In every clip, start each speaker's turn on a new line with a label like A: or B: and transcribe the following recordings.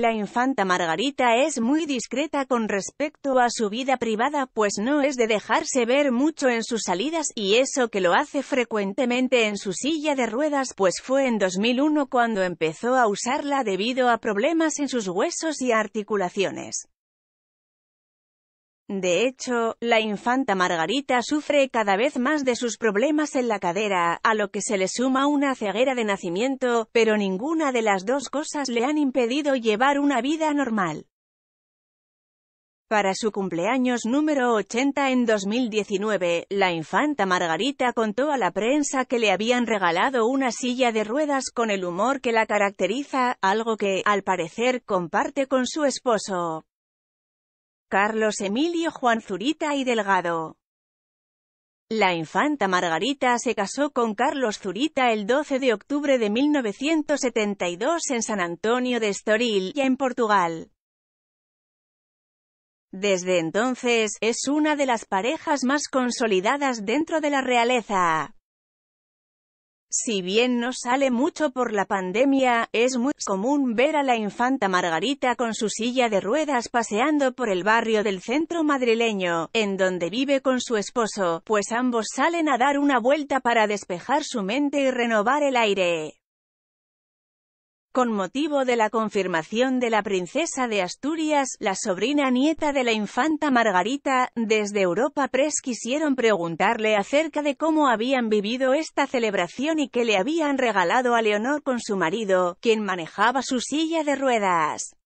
A: La infanta Margarita es muy discreta con respecto a su vida privada, pues no es de dejarse ver mucho en sus salidas, y eso que lo hace frecuentemente en su silla de ruedas, pues fue en 2001 cuando empezó a usarla debido a problemas en sus huesos y articulaciones. De hecho, la infanta Margarita sufre cada vez más de sus problemas en la cadera, a lo que se le suma una ceguera de nacimiento, pero ninguna de las dos cosas le han impedido llevar una vida normal. Para su cumpleaños número 80 en 2019, la infanta Margarita contó a la prensa que le habían regalado una silla de ruedas con el humor que la caracteriza, algo que, al parecer, comparte con su esposo. Carlos Emilio Juan Zurita y Delgado. La infanta Margarita se casó con Carlos Zurita el 12 de octubre de 1972 en San Antonio de Estoril, ya en Portugal. Desde entonces, es una de las parejas más consolidadas dentro de la realeza. Si bien no sale mucho por la pandemia, es muy común ver a la infanta Margarita con su silla de ruedas paseando por el barrio del centro madrileño, en donde vive con su esposo, pues ambos salen a dar una vuelta para despejar su mente y renovar el aire. Con motivo de la confirmación de la princesa de Asturias, la sobrina nieta de la infanta Margarita, desde Europa Press quisieron preguntarle acerca de cómo habían vivido esta celebración y qué le habían regalado a Leonor con su marido, quien manejaba su silla de ruedas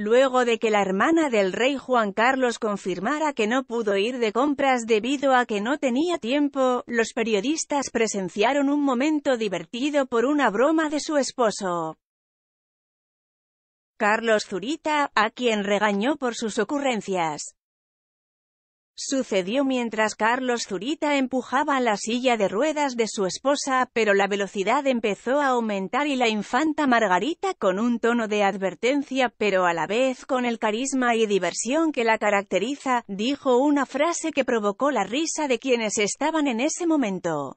A: luego de que la hermana del rey Juan Carlos confirmara que no pudo ir de compras debido a que no tenía tiempo, los periodistas presenciaron un momento divertido por una broma de su esposo. Carlos Zurita, a quien regañó por sus ocurrencias. Sucedió mientras Carlos Zurita empujaba la silla de ruedas de su esposa, pero la velocidad empezó a aumentar y la infanta Margarita con un tono de advertencia pero a la vez con el carisma y diversión que la caracteriza, dijo una frase que provocó la risa de quienes estaban en ese momento.